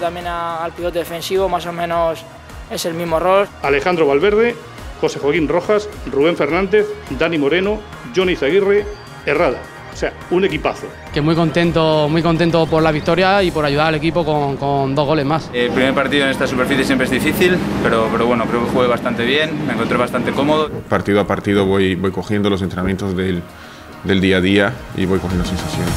también al pivote defensivo, más o menos es el mismo rol. Alejandro Valverde, José Joaquín Rojas, Rubén Fernández, Dani Moreno, Johnny Zaguirre, Herrada. O sea, un equipazo. Que muy contento, muy contento por la victoria y por ayudar al equipo con, con dos goles más. El primer partido en esta superficie siempre es difícil, pero, pero bueno, creo que jugué bastante bien, me encontré bastante cómodo. Partido a partido voy, voy cogiendo los entrenamientos del, del día a día y voy cogiendo sensaciones.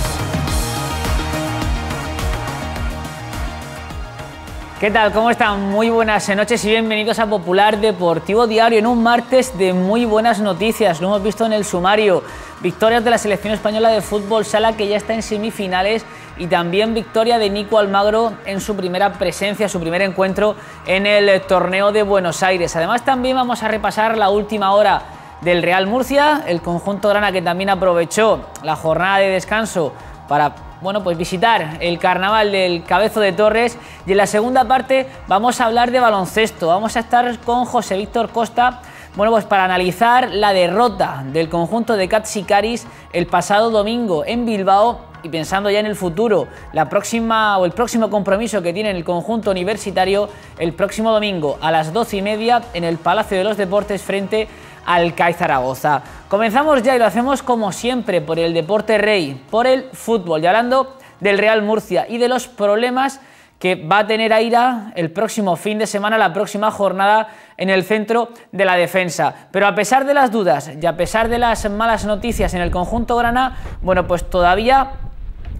¿Qué tal? ¿Cómo están? Muy buenas noches y bienvenidos a Popular Deportivo Diario en un martes de muy buenas noticias. Lo hemos visto en el sumario. Victorias de la selección española de fútbol sala que ya está en semifinales y también victoria de Nico Almagro en su primera presencia, su primer encuentro en el torneo de Buenos Aires. Además también vamos a repasar la última hora del Real Murcia, el conjunto grana que también aprovechó la jornada de descanso para bueno, pues visitar el carnaval del Cabezo de Torres. Y en la segunda parte vamos a hablar de baloncesto. Vamos a estar con José Víctor Costa. Bueno, pues para analizar la derrota del conjunto de Catsicaris el pasado domingo en Bilbao y pensando ya en el futuro, la próxima o el próximo compromiso que tiene el conjunto universitario el próximo domingo a las doce y media en el Palacio de los Deportes frente a al Zaragoza. Comenzamos ya y lo hacemos como siempre por el deporte rey, por el fútbol y hablando del Real Murcia y de los problemas que va a tener Aira el próximo fin de semana, la próxima jornada en el centro de la defensa. Pero a pesar de las dudas y a pesar de las malas noticias en el conjunto Grana, bueno, pues todavía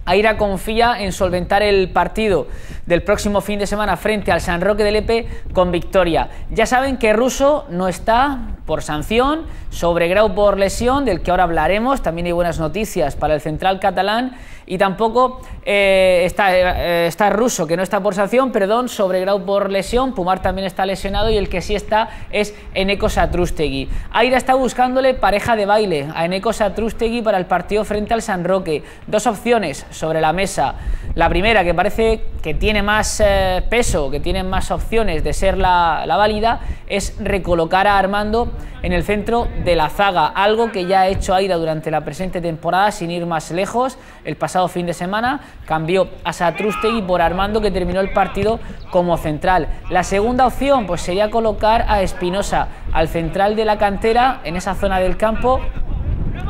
Aira confía en solventar el partido del próximo fin de semana frente al San Roque del Epe con victoria. Ya saben que Russo no está por sanción, sobre Grau por lesión, del que ahora hablaremos. También hay buenas noticias para el central catalán y tampoco eh, está, eh, está, Russo, que no está por sanción, perdón, sobre Grau por lesión. Pumar también está lesionado y el que sí está es Eneco Satrustegui... Aira está buscándole pareja de baile a Eneco Satrustegui para el partido frente al San Roque. Dos opciones sobre la mesa. La primera, que parece que tiene más eh, peso, que tiene más opciones de ser la, válida, es recolocar a Armando en el centro de la zaga, algo que ya ha hecho Aira durante la presente temporada sin ir más lejos. El pasado fin de semana cambió a y por Armando que terminó el partido como central. La segunda opción pues sería colocar a Espinosa al central de la cantera en esa zona del campo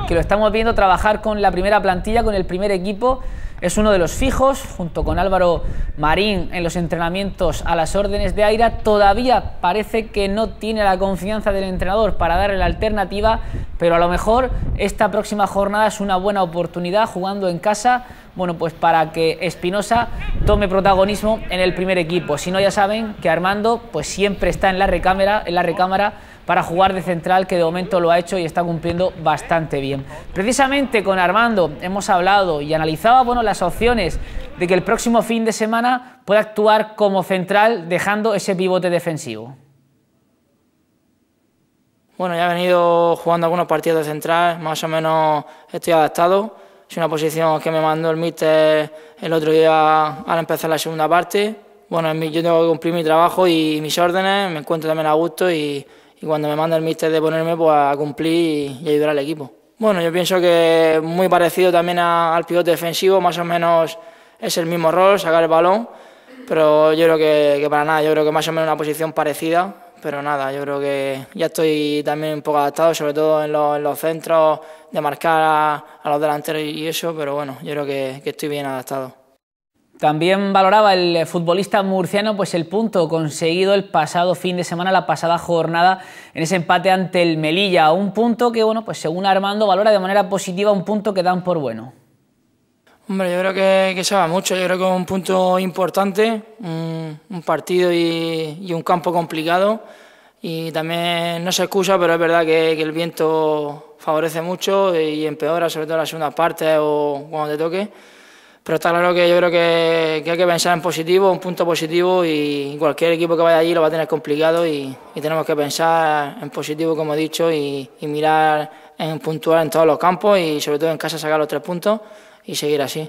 que lo estamos viendo trabajar con la primera plantilla, con el primer equipo es uno de los fijos, junto con Álvaro Marín, en los entrenamientos a las órdenes de Aira. Todavía parece que no tiene la confianza del entrenador para darle la alternativa, pero a lo mejor esta próxima jornada es una buena oportunidad jugando en casa bueno, pues para que Espinosa tome protagonismo en el primer equipo. Si no, ya saben que Armando pues siempre está en la recámara, en la recámara para jugar de central, que de momento lo ha hecho y está cumpliendo bastante bien. Precisamente con Armando hemos hablado y analizado, bueno, las opciones de que el próximo fin de semana pueda actuar como central dejando ese pivote defensivo. Bueno, ya he venido jugando algunos partidos de central, más o menos estoy adaptado. Es una posición que me mandó el míster el otro día al empezar la segunda parte. Bueno, yo tengo que cumplir mi trabajo y mis órdenes, me encuentro también a gusto y y cuando me manda el míster de ponerme, pues a cumplir y, ayudar al equipo. Bueno, yo pienso que muy parecido también al pivote defensivo, más o menos es el mismo rol, sacar el balón, pero yo creo que, para nada, yo creo que más o menos una posición parecida, pero nada, yo creo que ya estoy también un poco adaptado, sobre todo en los, centros, de marcar a, los delanteros y eso, pero bueno, yo creo que estoy bien adaptado. También valoraba el eh, futbolista murciano pues el punto conseguido el pasado fin de semana, la pasada jornada, en ese empate ante el Melilla. Un punto que, bueno, pues según Armando valora de manera positiva, un punto que dan por bueno. Hombre, yo creo que, se va mucho, yo creo que es un punto importante, un, partido y, un campo complicado. Y también no se excusa, pero es verdad que, que el viento favorece mucho y empeora, sobre todo en la segunda parte o cuando te toque pero está claro que yo creo que, hay que pensar en positivo, un punto positivo y cualquier equipo que vaya allí lo va a tener complicado y, tenemos que pensar en positivo, como he dicho, y, y, mirar en puntuar en todos los campos y sobre todo en casa sacar los tres puntos y seguir así.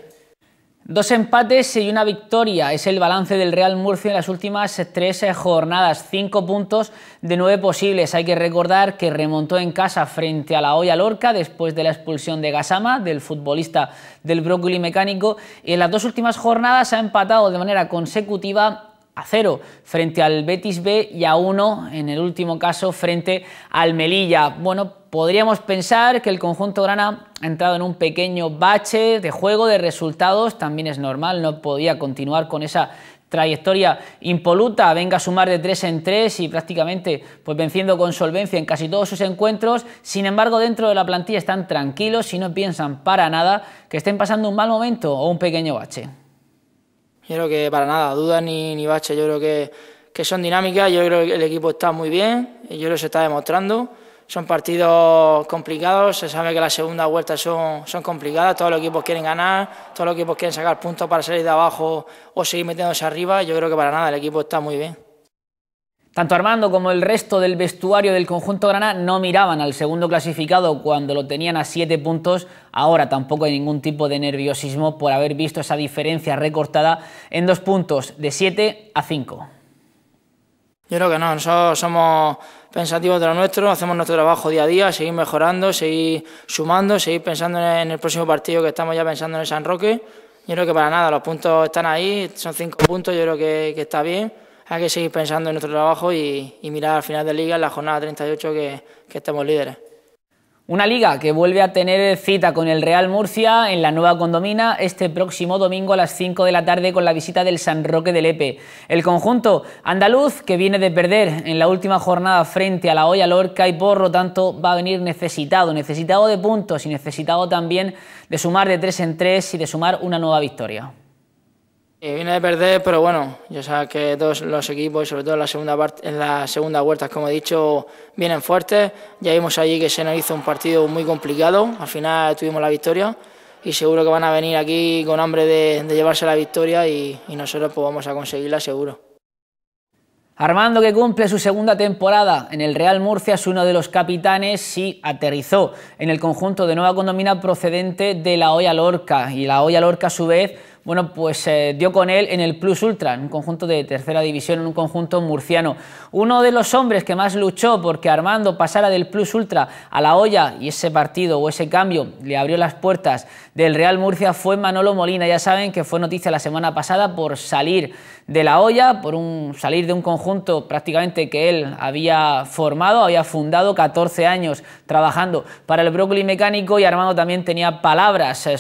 Dos empates y una victoria es el balance del Real Murcia en las últimas tres jornadas. Cinco puntos de nueve posibles. Hay que recordar que remontó en casa frente a la Hoya Lorca después de la expulsión de Gasama, del futbolista del brócoli mecánico. Y en las dos últimas jornadas ha empatado de manera consecutiva a cero frente al Betis B y a uno, en el último caso frente al Melilla. Bueno, podríamos pensar que el conjunto grana ha entrado en un pequeño bache de juego, de resultados, también es normal, no podía continuar con esa trayectoria impoluta, venga a sumar de tres en tres y prácticamente pues venciendo con solvencia en casi todos sus encuentros. Sin embargo, dentro de la plantilla están tranquilos y no piensan para nada que estén pasando un mal momento o un pequeño bache. Yo creo que para nada, dudas ni, ni bache, yo creo que, que son dinámicas, yo creo que el equipo está muy bien, yo creo que se está demostrando. Son partidos complicados, se sabe que las segundas vueltas son, son complicadas, todos los equipos quieren ganar, todos los equipos quieren sacar puntos para salir de abajo o seguir metiéndose arriba, yo creo que para nada el equipo está muy bien. Tanto Armando como el resto del vestuario del conjunto Granada no miraban al segundo clasificado cuando lo tenían a siete puntos. Ahora tampoco hay ningún tipo de nerviosismo por haber visto esa diferencia recortada en dos puntos, de 7 a 5. Yo creo que no, nosotros somos pensativos de lo nuestro, hacemos nuestro trabajo día a día, seguir mejorando, seguir sumando, seguir pensando en el próximo partido que estamos ya pensando en San Roque. Yo creo que para nada, los puntos están ahí, son cinco puntos, yo creo que está bien hay que seguir pensando en nuestro trabajo y, mirar al final de liga, en la jornada 38, que, que estemos líderes. Una liga que vuelve a tener cita con el Real Murcia en la nueva condomina este próximo domingo a las 5 de la tarde con la visita del San Roque del Epe. El conjunto andaluz que viene de perder en la última jornada frente a la Hoya Lorca y por lo tanto va a venir necesitado, necesitado de puntos y necesitado también de sumar de 3 en 3 y de sumar una nueva victoria. Eh, viene de perder, pero bueno, yo sé que todos los equipos, y sobre todo en la segunda parte, la segunda vuelta, como he dicho, vienen fuertes. Ya vimos allí que se nos hizo un partido muy complicado. Al final tuvimos la victoria y seguro que van a venir aquí con hambre de, llevarse la victoria y, nosotros pues, vamos a conseguirla seguro. Armando, que cumple su segunda temporada en el Real Murcia, es uno de los capitanes y aterrizó en el conjunto de Nueva Condomina procedente de la Hoya Lorca. Y la Hoya Lorca, a su vez, bueno, pues eh, dio con él en el Plus Ultra, en un conjunto de tercera división, en un conjunto murciano. Uno de los hombres que más luchó porque Armando pasara del Plus Ultra a la olla y ese partido o ese cambio le abrió las puertas del Real Murcia fue Manolo Molina. Ya saben que fue noticia la semana pasada por salir de la olla, por un, salir de un conjunto prácticamente que él había formado, había fundado 14 años trabajando para el Brócoli Mecánico y Armando también tenía palabras eh,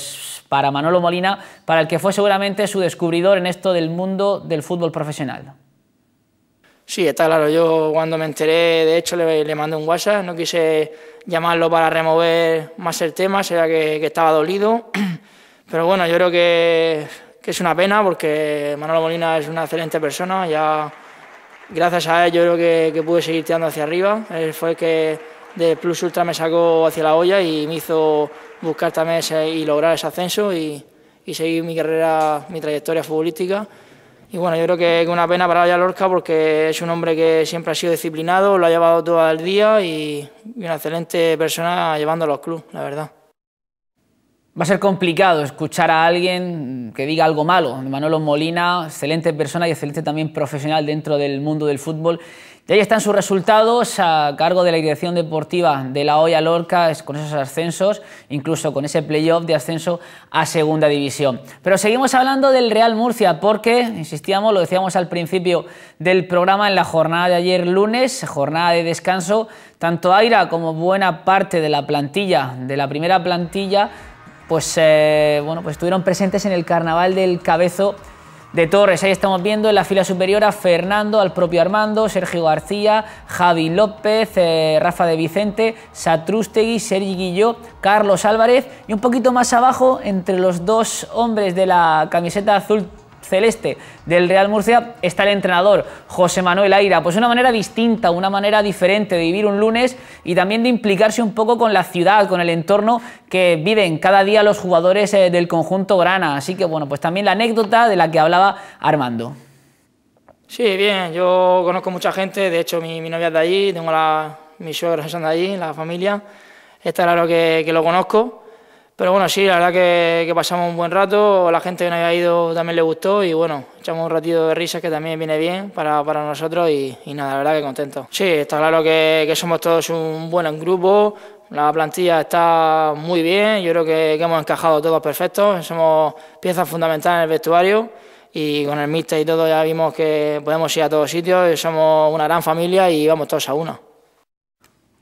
para Manolo Molina, para el que fue seguramente su descubridor en esto del mundo del fútbol profesional. Sí, está claro. Yo cuando me enteré, de hecho, le, mandé un WhatsApp. No quise llamarlo para remover más el tema, será que, que, estaba dolido. Pero bueno, yo creo que, es una pena porque Manolo Molina es una excelente persona. Ya gracias a él yo creo que, pude seguir tirando hacia arriba. Él fue el que de Plus Ultra me sacó hacia la olla y me hizo buscar también y lograr ese ascenso y, y seguir mi carrera, mi trayectoria futbolística. Y bueno, yo creo que es una pena para la Lorca porque es un hombre que siempre ha sido disciplinado, lo ha llevado todo el día y, una excelente persona a los clubes, la verdad. Va a ser complicado escuchar a alguien que diga algo malo. Manolo Molina, excelente persona y excelente también profesional dentro del mundo del fútbol. Y ahí están sus resultados a cargo de la dirección deportiva de la Hoya Lorca, con esos ascensos, incluso con ese playoff de ascenso a segunda división. Pero seguimos hablando del Real Murcia, porque, insistíamos, lo decíamos al principio del programa, en la jornada de ayer lunes, jornada de descanso, tanto Aira como buena parte de la plantilla, de la primera plantilla, pues, eh, bueno, pues estuvieron presentes en el carnaval del Cabezo de Torres. Ahí estamos viendo en la fila superior a Fernando, al propio Armando, Sergio García, Javi López, eh, Rafa de Vicente, Satrústegui, Sergi Guilló, Carlos Álvarez y un poquito más abajo entre los dos hombres de la camiseta azul celeste del Real Murcia está el entrenador José Manuel Aira. Pues una manera distinta, una manera diferente de vivir un lunes y también de implicarse un poco con la ciudad, con el entorno que viven cada día los jugadores eh, del conjunto Grana. Así que bueno, pues también la anécdota de la que hablaba Armando. Sí, bien, yo conozco mucha gente, de hecho mi, novia es de allí, tengo a mis suegros son de allí, la familia, está claro que lo conozco. Pero bueno, sí, la verdad que, pasamos un buen rato, la gente que nos había ido también le gustó y bueno, echamos un ratito de risa que también viene bien para, nosotros y, nada, la verdad que contento. Sí, está claro que, somos todos un buen grupo, la plantilla está muy bien, yo creo que, que hemos encajado todos perfectos, somos piezas fundamentales en el vestuario y con el míster y todo ya vimos que podemos ir a todos sitios, somos una gran familia y vamos todos a una.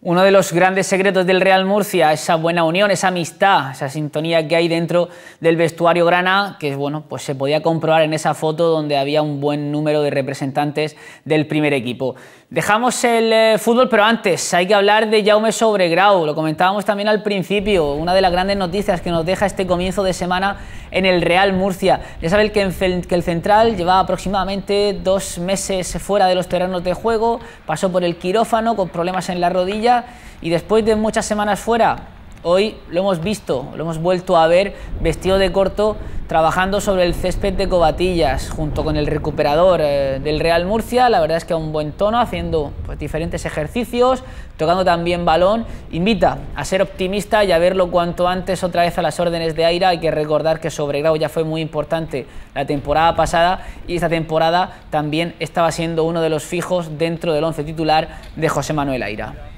Uno de los grandes secretos del Real Murcia, esa buena unión, esa amistad, esa sintonía que hay dentro del vestuario Grana, que bueno, pues se podía comprobar en esa foto donde había un buen número de representantes del primer equipo. Dejamos el eh, fútbol, pero antes hay que hablar de Jaume Sobregrau. Lo comentábamos también al principio, una de las grandes noticias que nos deja este comienzo de semana en el Real Murcia. Ya saben que, que, el central llevaba aproximadamente dos meses fuera de los terrenos de juego, pasó por el quirófano con problemas en la rodilla y después de muchas semanas fuera Hoy lo hemos visto, lo hemos vuelto a ver vestido de corto, trabajando sobre el césped de Cobatillas, junto con el recuperador eh, del Real Murcia, la verdad es que a un buen tono, haciendo pues, diferentes ejercicios, tocando también balón. Invita a ser optimista y a verlo cuanto antes otra vez a las órdenes de Aira. Hay que recordar que sobre Grau ya fue muy importante la temporada pasada y esta temporada también estaba siendo uno de los fijos dentro del once titular de José Manuel Aira.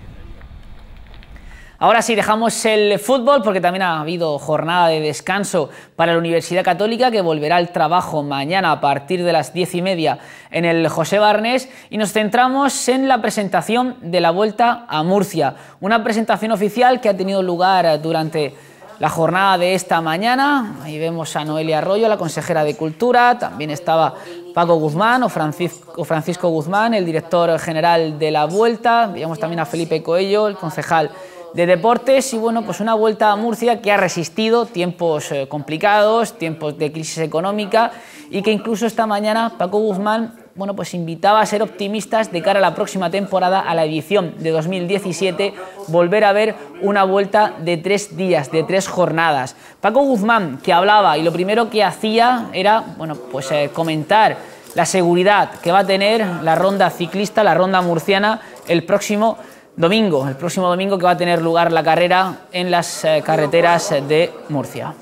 Ahora sí, dejamos el fútbol porque también ha habido jornada de descanso para la Universidad Católica que volverá al trabajo mañana a partir de las diez y media en el José Barnés y nos centramos en la presentación de la Vuelta a Murcia, una presentación oficial que ha tenido lugar durante la jornada de esta mañana. Ahí vemos a Noelia Arroyo, la consejera de Cultura, también estaba Paco Guzmán o Francisco, Guzmán, el director general de la Vuelta, vemos también a Felipe Coello, el concejal de deportes y bueno, pues una vuelta a Murcia que ha resistido tiempos eh, complicados, tiempos de crisis económica y que incluso esta mañana Paco Guzmán bueno, pues invitaba a ser optimistas de cara a la próxima temporada, a la edición de 2017, volver a ver una vuelta de tres días, de tres jornadas. Paco Guzmán, que hablaba y lo primero que hacía era, bueno, pues eh, comentar la seguridad que va a tener la ronda ciclista, la ronda murciana, el próximo domingo, el próximo domingo que va a tener lugar la carrera en las eh, carreteras de Murcia.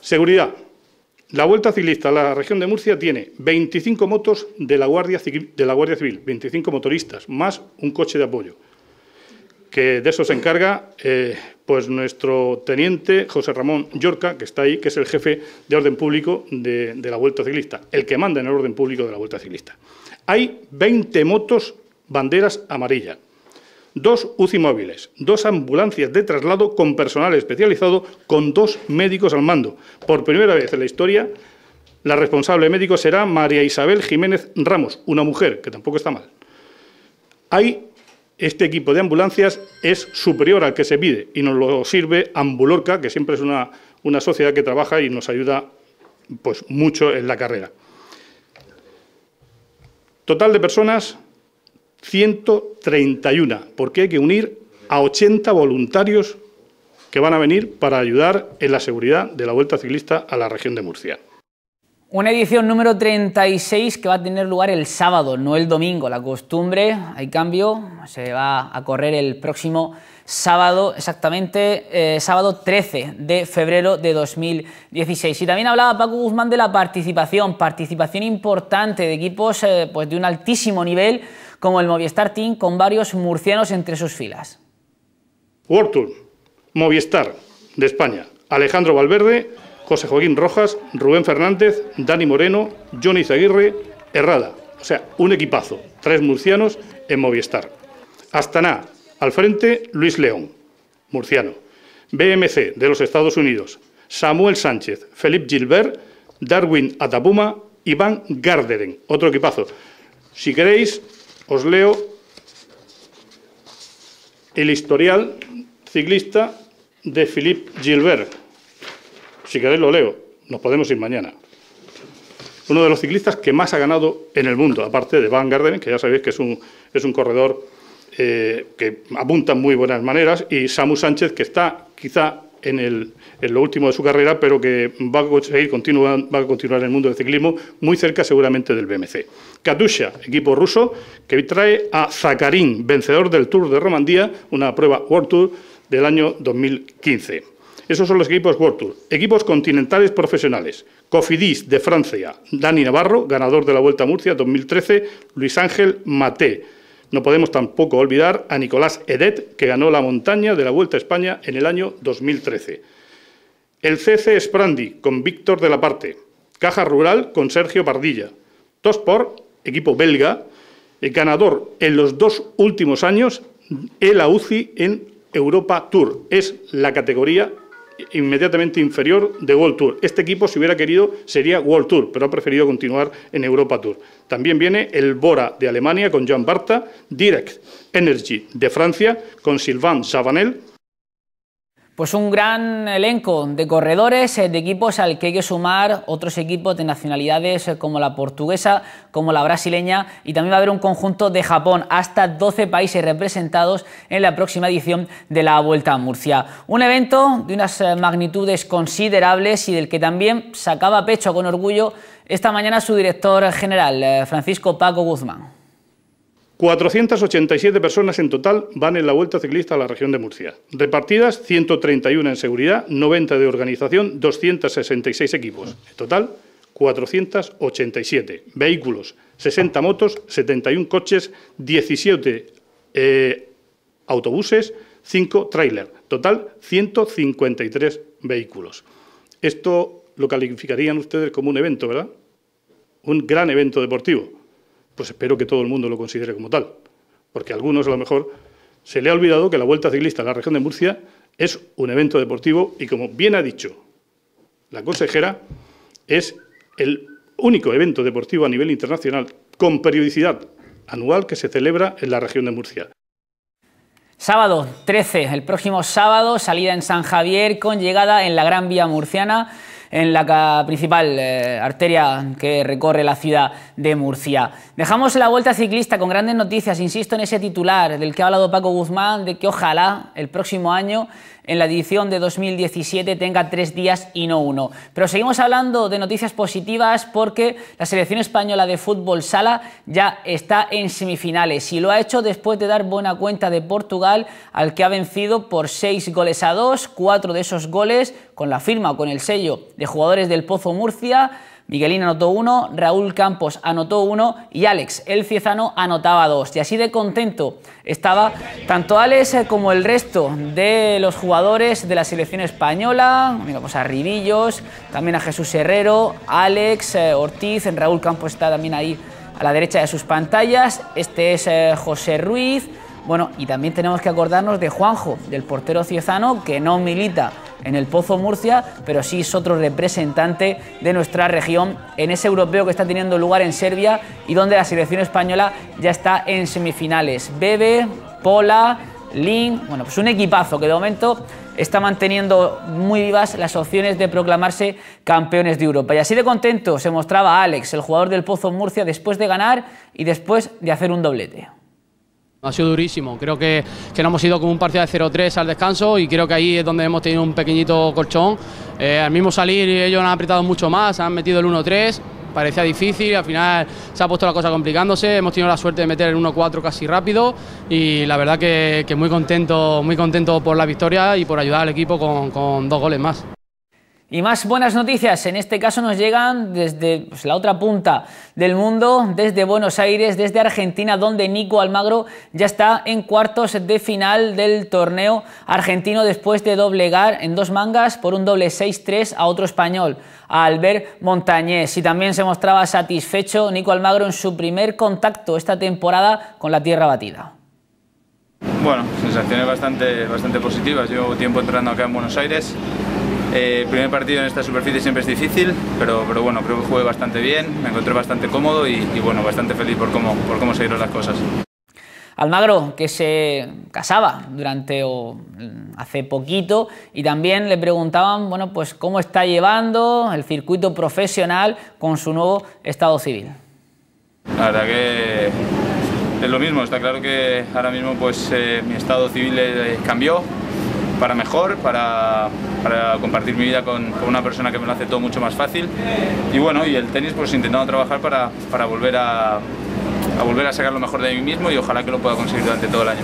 Seguridad. La Vuelta Ciclista la región de Murcia tiene 25 motos de la Guardia, de la Guardia Civil, 25 motoristas, más un coche de apoyo, que de eso se encarga eh, pues nuestro teniente José Ramón Yorca, que está ahí, que es el jefe de orden público de la Vuelta Ciclista, el que manda en el orden público de la Vuelta Ciclista. Hay 20 motos banderas amarillas, dos UCI móviles, dos ambulancias de traslado con personal especializado, con dos médicos al mando. Por primera vez en la historia, la responsable médico será María Isabel Jiménez Ramos, una mujer, que tampoco está mal. Hay este equipo de ambulancias es superior al que se pide y nos lo sirve Ambulorca, que siempre es una, una sociedad que trabaja y nos ayuda pues, mucho en la carrera. Total de personas, 131, porque hay que unir a 80 voluntarios que van a venir para ayudar en la seguridad de la Vuelta Ciclista a la región de Murcia. Una edición número 36 que va a tener lugar el sábado, no el domingo. La costumbre, hay cambio, se va a correr el próximo sábado, exactamente eh, sábado 13 de febrero de 2016. Y también hablaba Paco Guzmán de la participación, participación importante de equipos eh, pues de un altísimo nivel como el Movistar Team con varios murcianos entre sus filas. World Movistar de España, Alejandro Valverde José Joaquín Rojas, Rubén Fernández, Dani Moreno, Johnny Zaguirre, Herrada. O sea, un equipazo. Tres murcianos en Movistar. Astana, al frente, Luis León, murciano. BMC, de los Estados Unidos. Samuel Sánchez, Felipe Gilbert, Darwin Atapuma, Iván Garderen. Otro equipazo. Si queréis, os leo el historial ciclista de Philippe Gilbert si queréis lo leo, nos podemos ir mañana. Uno de los ciclistas que más ha ganado en el mundo, aparte de Van Garderen, que ya sabéis que es un, corredor eh, que apunta muy buenas maneras, y Samu Sánchez, que está quizá en, lo último de su carrera, pero que va a seguir continuar, va a continuar en el mundo del ciclismo, muy cerca seguramente del BMC. Katusha, equipo ruso, que trae a Zakarin, vencedor del Tour de Romandía, una prueba World Tour del año 2015. Esos son los equipos World Tour. Equipos continentales profesionales. Cofidis de Francia, Dani Navarro, ganador de la Vuelta a Murcia 2013, Luis Ángel Maté. No podemos tampoco olvidar a Nicolás Edet, que ganó la montaña de la Vuelta a España en el año 2013. El CC Sprandi con Víctor de la Parte. Caja Rural con Sergio Pardilla. TOSPOR, equipo belga, el ganador en los dos últimos años el AUCI en Europa Tour. Es la categoría inmediatamente inferior de World Tour. Este equipo, si hubiera querido, sería World Tour, pero ha preferido continuar en Europa Tour. También viene el Bora de Alemania con Jan Barta, Direct Energy de Francia con Sylvain Savanel pues un gran elenco de corredores, eh, de equipos al que hay que sumar otros equipos de nacionalidades eh, como la portuguesa, como la brasileña y también va a haber un conjunto de Japón, hasta 12 países representados en la próxima edición de la Vuelta a Murcia. Un evento de unas eh, magnitudes considerables y del que también sacaba pecho con orgullo esta mañana su director general, Francisco Paco Guzmán. 487 personas en total van en la Vuelta Ciclista a la región de Murcia, repartidas 131 en seguridad, 90 de organización, 266 equipos. En total, 487 vehículos, 60 motos, 71 coches, 17 eh, autobuses, 5 tráiler. Total, 153 vehículos. Esto lo calificarían ustedes como un evento, ¿verdad? Un gran evento deportivo pues espero que todo el mundo lo considere como tal, porque a algunos a lo mejor se le ha olvidado que la Vuelta Ciclista a la región de Murcia es un evento deportivo y como bien ha dicho la consejera, es el único evento deportivo a nivel internacional con periodicidad anual que se celebra en la región de Murcia. Sábado 13, el próximo sábado, salida en San Javier con llegada en la Gran Vía Murciana en la principal eh, arteria que recorre la ciudad de Murcia. Dejamos la vuelta ciclista con grandes noticias, insisto en ese titular del que ha hablado Paco Guzmán, de que ojalá el próximo año en la edición de 2017 tenga tres días y no uno. Pero seguimos hablando de noticias positivas porque la selección española de fútbol sala ya está en semifinales y lo ha hecho después de dar buena cuenta de Portugal al que ha vencido por seis goles a dos, cuatro de esos goles con la firma o con el sello de jugadores del Pozo Murcia Miguelín anotó uno, Raúl Campos anotó uno y Alex, el ciezano, anotaba dos. Y así de contento estaba tanto Alex eh, como el resto de los jugadores de la selección española. Mira, pues a Ribillos, también a Jesús Herrero, Alex, eh, Ortiz, Raúl Campos está también ahí a la derecha de sus pantallas. Este es eh, José Ruiz. Bueno, y también tenemos que acordarnos de Juanjo, del portero ciezano, que no milita en el Pozo Murcia, pero sí es otro representante de nuestra región en ese europeo que está teniendo lugar en Serbia y donde la selección española ya está en semifinales. Bebe, Pola, Lin, bueno, pues un equipazo que de momento está manteniendo muy vivas las opciones de proclamarse campeones de Europa. Y así de contento se mostraba Alex, el jugador del Pozo Murcia, después de ganar y después de hacer un doblete. Ha sido durísimo, creo que, que no hemos ido con un parcial de 0-3 al descanso y creo que ahí es donde hemos tenido un pequeñito colchón. Eh, al mismo salir ellos han apretado mucho más, han metido el 1-3, parecía difícil, al final se ha puesto la cosa complicándose, hemos tenido la suerte de meter el 1-4 casi rápido y la verdad que, muy, contento, muy contento por la victoria y por ayudar al equipo con dos goles más. Y más buenas noticias, en este caso nos llegan desde pues, la otra punta del mundo, desde Buenos Aires, desde Argentina, donde Nico Almagro ya está en cuartos de final del torneo argentino después de doblegar en dos mangas por un doble 6-3 a otro español, a Albert Montañés. Y también se mostraba satisfecho Nico Almagro en su primer contacto esta temporada con la tierra batida. Bueno, sensaciones bastante, bastante positivas. Llevo tiempo entrando acá en Buenos Aires eh, el primer partido en esta superficie siempre es difícil, pero, pero bueno, creo que jugué bastante bien, me encontré bastante cómodo y, bueno, bastante feliz por cómo, por se dieron las cosas. Almagro, que se casaba durante o hace poquito, y también le preguntaban, bueno, pues cómo está llevando el circuito profesional con su nuevo estado civil. La verdad que es lo mismo, está claro que ahora mismo pues eh, mi estado civil eh, cambió, para mejor, para, para compartir mi vida con, una persona que me lo hace todo mucho más fácil. Y bueno, y el tenis pues intentando trabajar para, para volver a volver a sacar lo mejor de mí mismo y ojalá que lo pueda conseguir durante todo el año.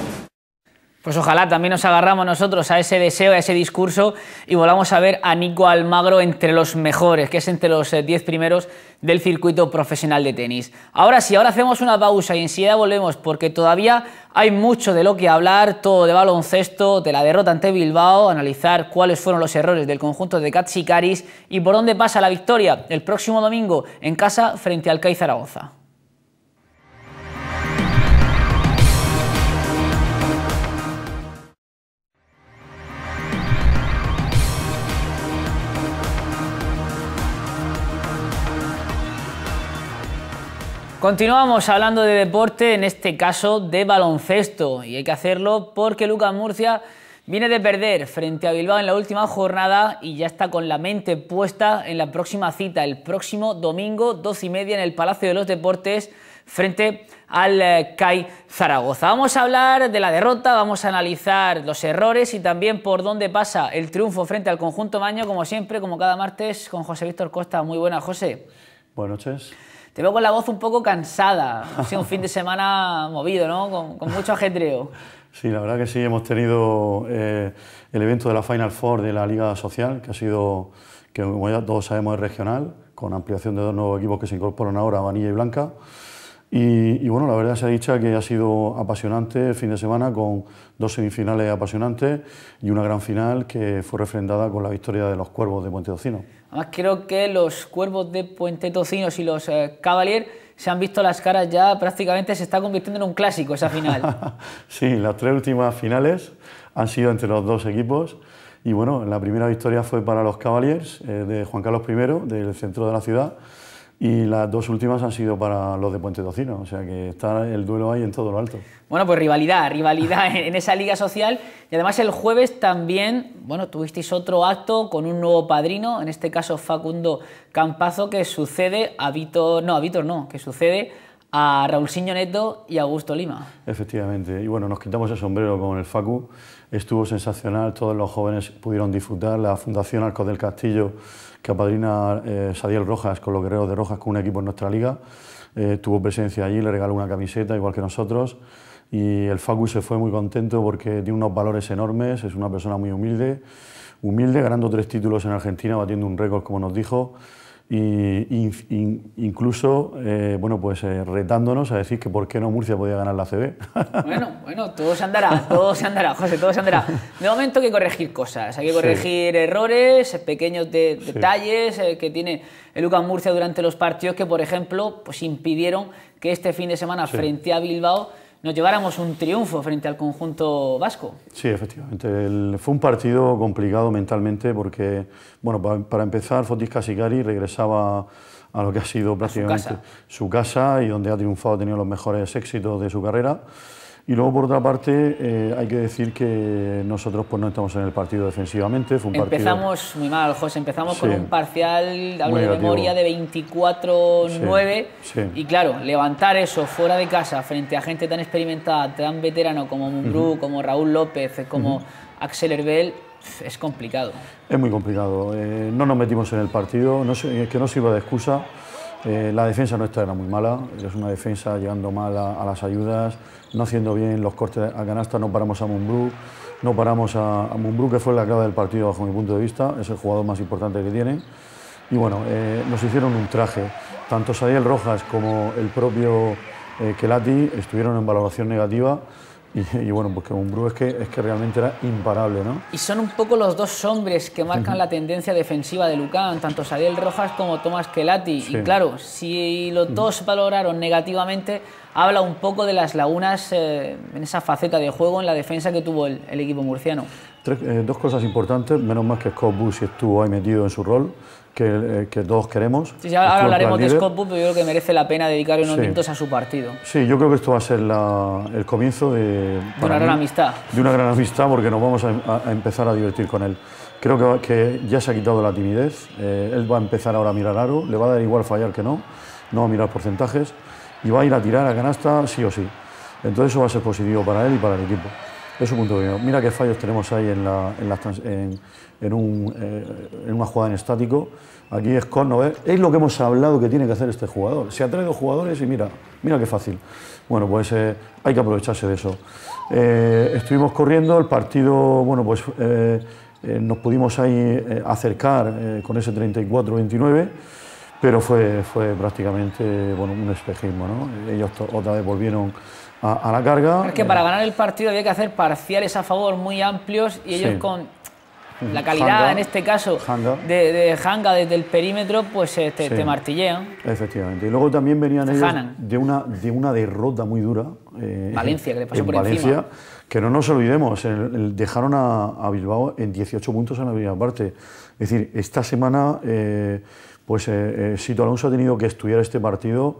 Pues ojalá también nos agarramos nosotros a ese deseo, a ese discurso y volvamos a ver a Nico Almagro entre los mejores, que es entre los 10 eh, primeros del circuito profesional de tenis. Ahora sí, ahora hacemos una pausa y enseguida volvemos porque todavía hay mucho de lo que hablar, todo de baloncesto, de la derrota ante Bilbao, analizar cuáles fueron los errores del conjunto de Katsikaris y por dónde pasa la victoria el próximo domingo en casa frente al CAI Zaragoza. Continuamos hablando de deporte, en este caso de baloncesto, y hay que hacerlo porque Lucas Murcia viene de perder frente a Bilbao en la última jornada y ya está con la mente puesta en la próxima cita, el próximo domingo, 12 y media, en el Palacio de los Deportes, frente al eh, CAI Zaragoza. Vamos a hablar de la derrota, vamos a analizar los errores y también por dónde pasa el triunfo frente al conjunto Maño, como siempre, como cada martes, con José Víctor Costa. Muy buenas, José. Buenas noches. Te veo con la voz un poco cansada. Ha sido un fin de semana movido, ¿no? Con, mucho ajetreo. Sí, la verdad que sí. Hemos tenido eh, el evento de la Final Four de la Liga Social, que ha sido, que como ya todos sabemos, es regional, con ampliación de dos nuevos equipos que se incorporan ahora, Vanilla y Blanca. Y, y, bueno, la verdad se ha dicho que ha sido apasionante el fin de semana con dos semifinales apasionantes y una gran final que fue refrendada con la victoria de los Cuervos de Puente Docino. Además, creo que los cuervos de Puente Tocinos y los eh, Cavaliers se han visto las caras ya, prácticamente se está convirtiendo en un clásico esa final. sí, las tres últimas finales han sido entre los dos equipos. Y bueno, la primera victoria fue para los Cavaliers eh, de Juan Carlos I, del centro de la ciudad y las dos últimas han sido para los de Puente Tocino, o sea que está el duelo ahí en todo lo alto. Bueno, pues rivalidad, rivalidad en esa liga social y además el jueves también, bueno, tuvisteis otro acto con un nuevo padrino, en este caso Facundo Campazo, que sucede a Vitor, no, a Vitor no, que sucede a Raúl Siño Neto y a Augusto Lima. Efectivamente, y bueno, nos quitamos el sombrero con el Facu, estuvo sensacional, todos los jóvenes pudieron disfrutar, la Fundación Arcos del Castillo que apadrina eh, Sadiel Rojas con los guerreros de Rojas, con un equipo en nuestra liga. Eh, tuvo presencia allí, le regaló una camiseta, igual que nosotros. Y el Facu se fue muy contento porque tiene unos valores enormes, es una persona muy humilde. Humilde, ganando tres títulos en Argentina, batiendo un récord, como nos dijo e incluso eh, bueno, pues, eh, retándonos a decir que por qué no Murcia podía ganar la CB. Bueno, bueno, todo se andará, todo se andará, José, todo se andará. De momento hay que corregir cosas, hay que corregir errores, eh, pequeños detalles que tiene el Lucas Murcia durante los partidos que, por ejemplo, pues impidieron que este fin de semana frente a Bilbao nos lleváramos un triunfo frente al conjunto vasco. Sí, efectivamente. fue un partido complicado mentalmente porque, bueno, para, empezar, Fotis Casicari regresaba a lo que ha sido prácticamente su casa. su casa. y donde ha triunfado, ha tenido los mejores éxitos de su carrera. Y luego, por otra parte, eh, hay que decir que nosotros pues, no estamos en el partido defensivamente. empezamos muy mal, José. Empezamos con un parcial, hablo de memoria, de 24-9. Y claro, levantar eso fuera de casa frente a gente tan experimentada, tan veterano como Mumbrú, como Raúl López, como Axel Herbel, es complicado. Es muy complicado. Eh, no nos metimos en el partido, no, que no sirva de excusa. Eh, la defensa nuestra era muy mala, es una defensa llegando mal a, las ayudas, no haciendo bien los cortes a canasta, no paramos a Mumbrú, no paramos a, que fue la clave del partido bajo mi punto de vista, es el jugador más importante que tienen. Y bueno, eh, nos hicieron un traje. Tanto Sadiel Rojas como el propio eh, Kelati estuvieron en valoración negativa. Y, bueno, porque que Bru es que, es que realmente era imparable, ¿no? Y son un poco los dos hombres que marcan la tendencia defensiva de Lucán, tanto Sadiel Rojas como Tomás Kelati. Y claro, si los dos valoraron negativamente, habla un poco de las lagunas eh, en esa faceta de juego, en la defensa que tuvo el, equipo murciano. Eh, dos cosas importantes, menos más que Scott Bush estuvo ahí metido en su rol. Eh, que, todos queremos. Sí, ahora hablaremos de Scott pero yo creo que merece la pena dedicar unos minutos a su partido. Sí, yo creo que esto va a ser el comienzo de, una gran amistad. De una gran amistad, porque nos vamos a, empezar a divertir con él. Creo que, ya se ha quitado la timidez, eh, él va a empezar ahora a mirar aro, le va a dar igual fallar que no, no va a mirar porcentajes y va a ir a tirar a canasta sí o sí. Entonces eso va a ser positivo para él y para el equipo. Es un punto mío. Mira qué fallos tenemos ahí en, eh, en, una jugada en estático. Aquí es con, eh, es lo que hemos hablado que tiene que hacer este jugador. Se ha traído jugadores y mira, mira qué fácil. Bueno, pues eh, hay que aprovecharse de eso. estuvimos corriendo, el partido, bueno, pues nos pudimos ahí acercar con ese 34-29. Pero fue, fue prácticamente un espejismo. ¿no? Ellos otra vez volvieron a, la carga. es que para eh. ganar el partido había que hacer parciales a favor muy amplios y ellos con la calidad en este caso De, de Hanga desde el perímetro, pues eh, te, martillean. Efectivamente. Y luego también venían ellos de una, de una derrota muy dura. Eh, Valencia, que le pasó por encima. Que no nos olvidemos, dejaron a, Bilbao en 18 puntos en la primera parte. Es decir, esta semana, pues Sito Alonso ha tenido que estudiar este partido.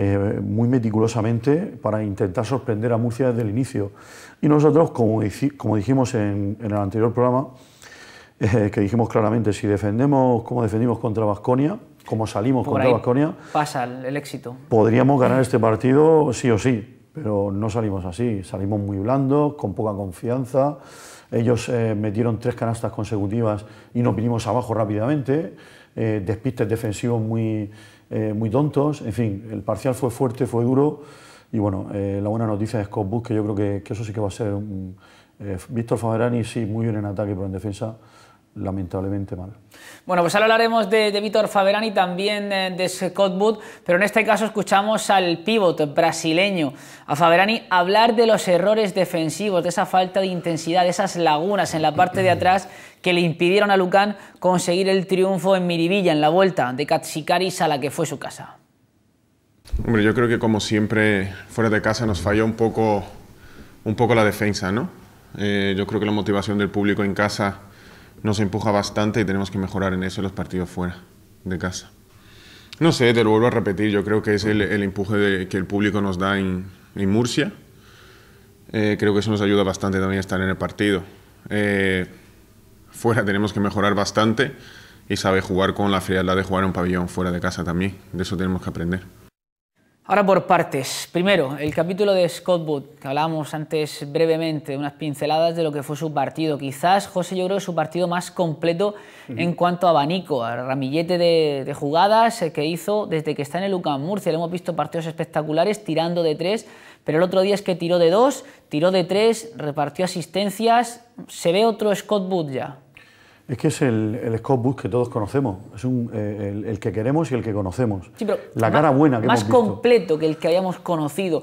Eh, muy meticulosamente para intentar sorprender a Murcia desde el inicio. Y nosotros, como, como dijimos en, el anterior programa, eh, que dijimos claramente, si defendemos como defendimos contra Vasconia, como salimos contra Vasconia, pasa el éxito. Podríamos ganar este partido sí o sí, pero no salimos así, salimos muy blandos, con poca confianza. Ellos eh, metieron tres canastas consecutivas y nos vinimos abajo rápidamente, despistes defensivos muy, eh, muy tontos. En fin, el parcial fue fuerte, fue duro. Y bueno, eh, la buena noticia es Scott que yo creo que, eso sí que va a ser un, eh, Víctor Faverani sí, muy bien en ataque, pero en defensa lamentablemente mal. Bueno, pues ahora hablaremos de, de Víctor Faverani, también eh, de, Scott Wood, pero en este caso escuchamos al pívot brasileño, a Faverani hablar de los errores defensivos, de esa falta de intensidad, de esas lagunas en la parte de atrás que le impidieron a Lucán conseguir el triunfo en Miribilla, en la vuelta de Katsikaris a la que fue su casa. Hombre, yo creo que como siempre fuera de casa nos falló un poco, un poco la defensa, ¿no? Eh, yo creo que la motivación del público en casa nos empuja bastante y tenemos que mejorar en eso los partidos fuera de casa. No sé, te lo vuelvo a repetir, yo creo que es el, empuje que el público nos da en, Murcia. Eh, creo que eso nos ayuda bastante también a estar en el partido. Eh, fuera tenemos que mejorar bastante y saber jugar con la frialdad de jugar en un pabellón fuera de casa también. De eso tenemos que aprender. Ahora por partes. Primero, el capítulo de Scott Wood, que hablábamos antes brevemente, unas pinceladas de lo que fue su partido. Quizás, José, yo creo su partido más completo en cuanto a abanico, a ramillete de, jugadas eh, que hizo desde que está en el UCAM Murcia. Le hemos visto partidos espectaculares tirando de tres, pero el otro día es que tiró de dos, tiró de tres, repartió asistencias. Se ve otro Scott Wood ya. Es que es el, el Scott que todos conocemos, es eh, el, el, que queremos y el que conocemos. la cara buena que Más completo que el que habíamos conocido.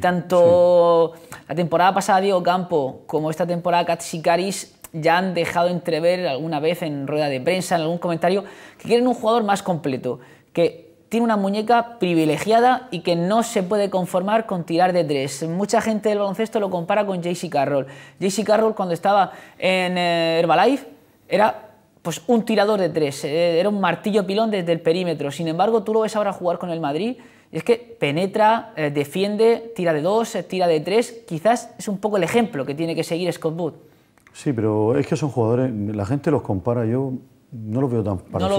Tanto la temporada pasada Diego Campo como esta temporada Katsikaris ya han dejado entrever alguna vez en rueda de prensa, en algún comentario, que quieren un jugador más completo, que tiene una muñeca privilegiada y que no se puede conformar con tirar de tres. Mucha gente del baloncesto lo compara con JC Carroll. JC Carroll cuando estaba en eh, Herbalife era pues, un tirador de tres, eh, era un martillo pilón desde el perímetro. Sin embargo, tú lo ves ahora jugar con el Madrid y es que penetra, eh, defiende, tira de dos, eh, tira de tres. Quizás es un poco el ejemplo que tiene que seguir Scott Wood. Sí, pero es que son jugadores, la gente los compara, yo no los veo tan parecidos. No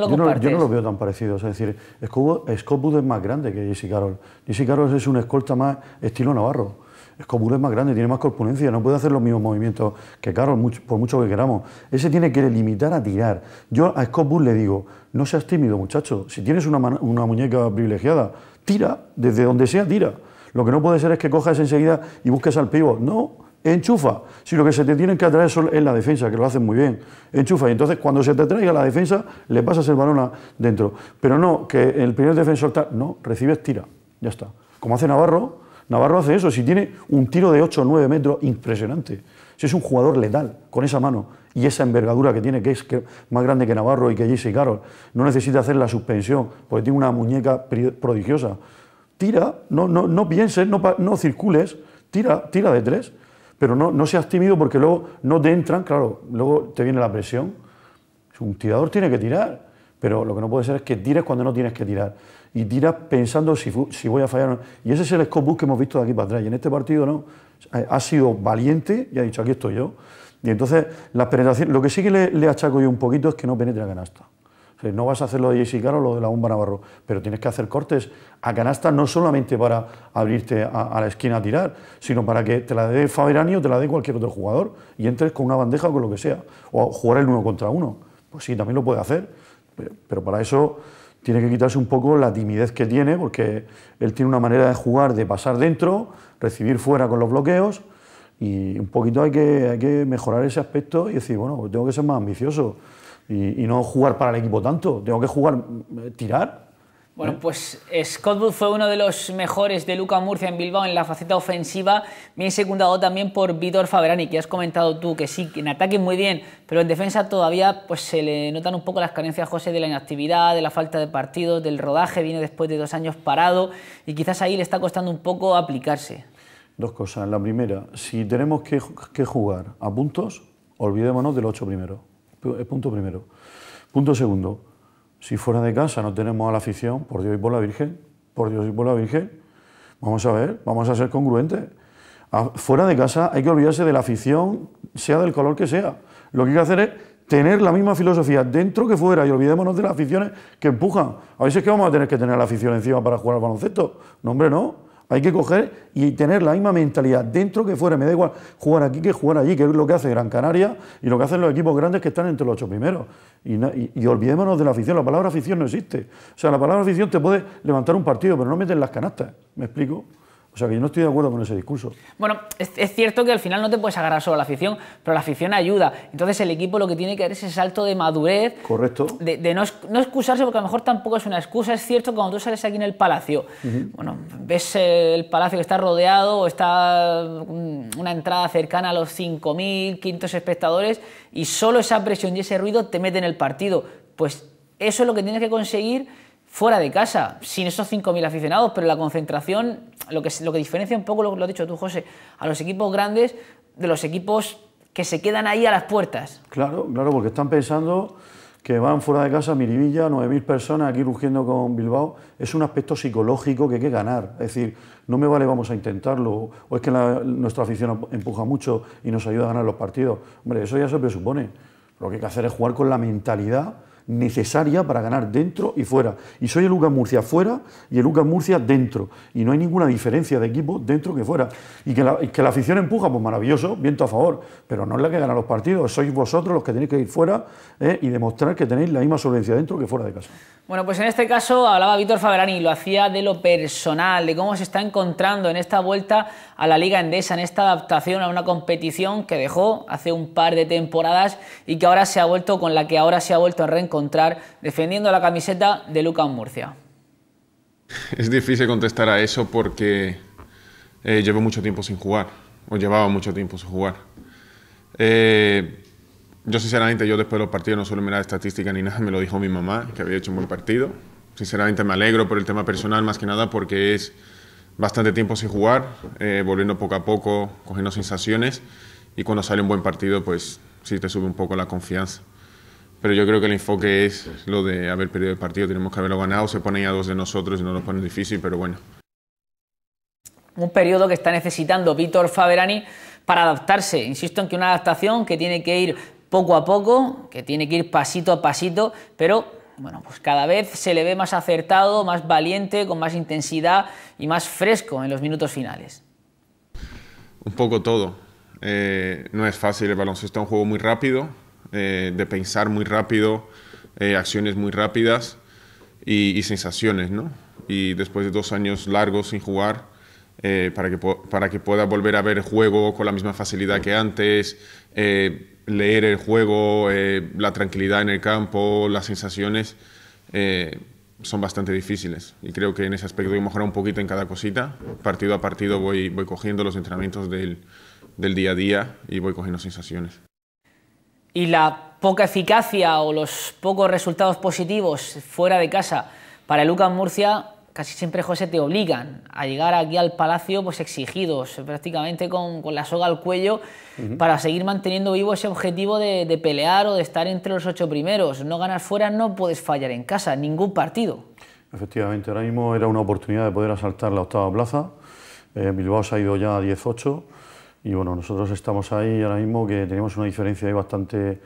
lo, yo, no, los veo tan parecidos. Es decir, Scott Wood, es más grande que Jesse Carroll. Jesse Carroll es un escolta más estilo Navarro. Bull es más grande, tiene más corpulencia, no puede hacer los mismos movimientos que Carroll, por mucho que queramos. Ese tiene que limitar a tirar. Yo a Scott Bull le digo, no seas tímido, muchacho. Si tienes una, muñeca privilegiada, tira, desde donde sea, tira. Lo que no puede ser es que cojas enseguida y busques al pivo, No, enchufa. Si lo que se te tiene que atraer es la defensa, que lo hacen muy bien, enchufa. Y entonces cuando se te traiga la defensa, le pasas el balón dentro. Pero no, que el primer defensor está. no, recibes, tira. Ya está. Como hace Navarro, Navarro hace eso, si tiene un tiro de 8 o 9 metros impresionante, si es un jugador letal con esa mano y esa envergadura que tiene, que es más grande que Navarro y que Jesse Carroll, no necesita hacer la suspensión, porque tiene una muñeca prodigiosa. Tira, no, pienses, no, circules, tira, tira de tres, pero no, no seas tímido porque luego no te entran, claro, luego te viene la presión. Un tirador tiene que tirar, pero lo que no puede ser es que tires cuando no tienes que tirar y tiras pensando si, voy a fallar o no. Y ese es el scope que hemos visto de aquí para atrás. Y en este partido no. Eh, ha sido valiente y ha dicho, aquí estoy yo. Y entonces, las penetraciones. Lo que sí que le, le achaco yo un poquito es que no penetre a canasta. no vas a hacer lo de Jesse Caro o lo de la Bomba Navarro, pero tienes que hacer cortes a canasta no solamente para abrirte a, la esquina a tirar, sino para que te la dé Faberani o te la dé cualquier otro jugador y entres con una bandeja o con lo que sea, o jugar el uno contra uno. Pues sí, también lo puede hacer, pero, pero para eso tiene que quitarse un poco la timidez que tiene, porque él tiene una manera de jugar, de pasar dentro, recibir fuera con los bloqueos, y un poquito hay que, hay que mejorar ese aspecto y decir, bueno, pues tengo que ser más ambicioso y, y no jugar para el equipo tanto, tengo que jugar, eh, tirar bueno, ¿Eh? pues eh, Scott fue uno de los mejores de Luca Murcia en Bilbao en la faceta ofensiva, bien secundado también por Vitor Faberani, que has comentado tú, que sí, que en ataque muy bien, pero en defensa todavía pues se le notan un poco las carencias, José, de la inactividad, de la falta de partidos, del rodaje, viene después de dos años parado y quizás ahí le está costando un poco aplicarse. Dos cosas. La primera, si tenemos que, jugar a puntos, olvidémonos del 8 primero primeros. Punto primero. Punto segundo, si fuera de casa no tenemos a la afición, por Dios y por la Virgen, por Dios y por la Virgen, vamos a ver, vamos a ser congruentes. Ah, fuera de casa hay que olvidarse de la afición, sea del color que sea. Lo que hay que hacer es tener la misma filosofía dentro que fuera y olvidémonos de las aficiones que empujan. A veces que vamos a tener que tener la afición encima para jugar al baloncesto. No, hombre, no. Hay que coger y tener la misma mentalidad dentro que fuera. Me da igual jugar aquí que jugar allí, que es lo que hace Gran Canaria y lo que hacen los equipos grandes que están entre los ocho primeros. Y, olvidémonos de la afición. La palabra afición no existe. O sea, la palabra afición te puede levantar un partido, pero no meten las canastas. ¿Me explico? O sea que yo no estoy de acuerdo con ese discurso. Bueno, es, cierto que al final no te puedes agarrar solo a la afición, pero la afición ayuda. Entonces el equipo lo que tiene que dar es ese salto de madurez. Correcto. De, no, excusarse, porque a lo mejor tampoco es una excusa. Es cierto que cuando tú sales aquí en el palacio, bueno, ves eh, el palacio que está rodeado o está mm, una entrada cercana a los 5.000, 500 espectadores y solo esa presión y ese ruido te mete en el partido. Pues eso es lo que tienes que conseguir fuera de casa, sin esos 5.000 aficionados, pero la concentración, lo que, lo que diferencia un poco, lo, que lo has dicho tú, José, a los equipos grandes de los equipos que se quedan ahí a las puertas. Claro, claro, porque están pensando que van fuera de casa, Miribilla, 9.000 personas aquí rugiendo con Bilbao, es un aspecto psicológico que hay que ganar. Es decir, no me vale vamos a intentarlo, o es que nuestra afición empuja mucho y nos ayuda a ganar los partidos. Hombre, eso ya se presupone. Lo que hay que hacer es jugar con la mentalidad necesaria para ganar dentro y fuera. Y soy el Lucas Murcia fuera y el Lucas Murcia dentro. Y no hay ninguna diferencia de equipo dentro que fuera. Y que la, que la afición empuja, pues maravilloso, viento a favor. Pero no es la que gana los partidos, sois vosotros los que tenéis que ir fuera eh, y demostrar que tenéis la misma solvencia dentro que fuera de casa. Bueno, pues en este caso hablaba Víctor Faberani, lo hacía de lo personal, de cómo se está encontrando en esta vuelta a la Liga Endesa, en esta adaptación a una competición que dejó hace un par de temporadas y que ahora se ha vuelto con la que ahora se ha vuelto a defendiendo la camiseta de Lucas Murcia? Es difícil contestar a eso porque eh, llevo mucho tiempo sin jugar, o llevaba mucho tiempo sin jugar. Eh, yo sinceramente, yo después de los partidos no suelo mirar estadísticas ni nada, me lo dijo mi mamá, que había hecho un buen partido. Sinceramente me alegro por el tema personal más que nada porque es bastante tiempo sin jugar, eh, volviendo poco a poco, cogiendo sensaciones y cuando sale un buen partido pues sí te sube un poco la confianza. Pero yo creo que el enfoque es lo de haber perdido el partido, tenemos que haberlo ganado, se ponen a dos de nosotros y no nos pone difícil, pero bueno. Un periodo que está necesitando Víctor Faverani para adaptarse. Insisto en que una adaptación que tiene que ir poco a poco, que tiene que ir pasito a pasito, pero bueno, pues cada vez se le ve más acertado, más valiente, con más intensidad y más fresco en los minutos finales. Un poco todo. Eh, no es fácil, el baloncesto es un juego muy rápido, eh, de pensar muy rápido, eh, acciones muy rápidas y, sensaciones, ¿no? Y después de dos años largos sin jugar, eh, para, que para que pueda volver a ver el juego con la misma facilidad que antes, leer el juego, la tranquilidad en el campo, las sensaciones, son bastante difíciles. Y creo que en ese aspecto voy a mejorar un poquito en cada cosita. Partido a partido voy, voy cogiendo los entrenamientos del día a día y voy cogiendo sensaciones y la poca eficacia o los pocos resultados positivos fuera de casa para lucas Murcia, casi siempre, José, te obligan a llegar aquí al Palacio pues exigidos, prácticamente con, con la soga al cuello, para seguir manteniendo vivo ese objetivo de, pelear o de estar entre los ocho primeros. No ganas fuera no puedes fallar en casa, ningún partido. Efectivamente, ahora mismo era una oportunidad de poder asaltar la octava plaza. Eh, Bilbao se ha ido ya a 18. Y bueno, nosotros estamos ahí ahora mismo que tenemos una diferencia ahí bastante...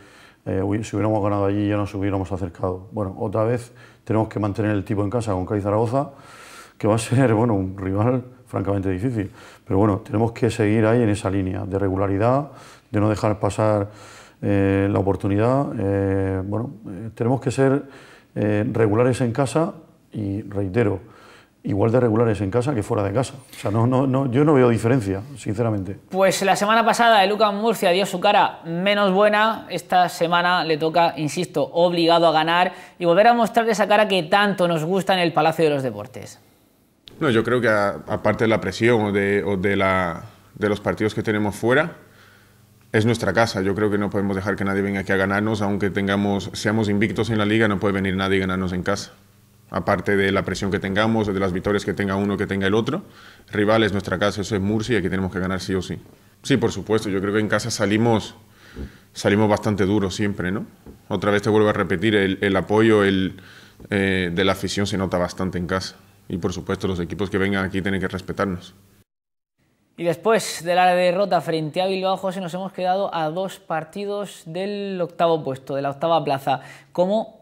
Eh, si hubiéramos ganado allí ya nos hubiéramos acercado. Bueno, otra vez tenemos que mantener el tipo en casa con Cádiz Zaragoza, que va a ser bueno, un rival francamente difícil. Pero bueno, tenemos que seguir ahí en esa línea de regularidad, de no dejar pasar eh, la oportunidad. Eh, bueno, tenemos que ser regulares en casa y reitero, igual de regulares en casa que fuera de casa. O sea, no, no, no, yo no veo diferencia, sinceramente. Pues la semana pasada el Lucas Murcia dio su cara menos buena, esta semana le toca, insisto, obligado a ganar y volver a mostrar esa cara que tanto nos gusta en el Palacio de los Deportes. No, yo creo que aparte de la presión o, de, la, de los partidos que tenemos fuera, es nuestra casa. Yo creo que no podemos dejar que nadie venga aquí a ganarnos, aunque tengamos, seamos invictos en la liga, no puede venir nadie a ganarnos en casa aparte de la presión que tengamos, de las victorias que tenga uno, que tenga el otro. Rival es nuestra casa, eso es Murcia, y aquí tenemos que ganar sí o sí. Sí, por supuesto, yo creo que en casa salimos, salimos bastante duros siempre, ¿no? Otra vez te vuelvo a repetir, el, apoyo eh, de la afición se nota bastante en casa. Y por supuesto, los equipos que vengan aquí tienen que respetarnos. Y después de la derrota frente a Bilbao, José, nos hemos quedado a dos partidos del octavo puesto, de la octava plaza. ¿Cómo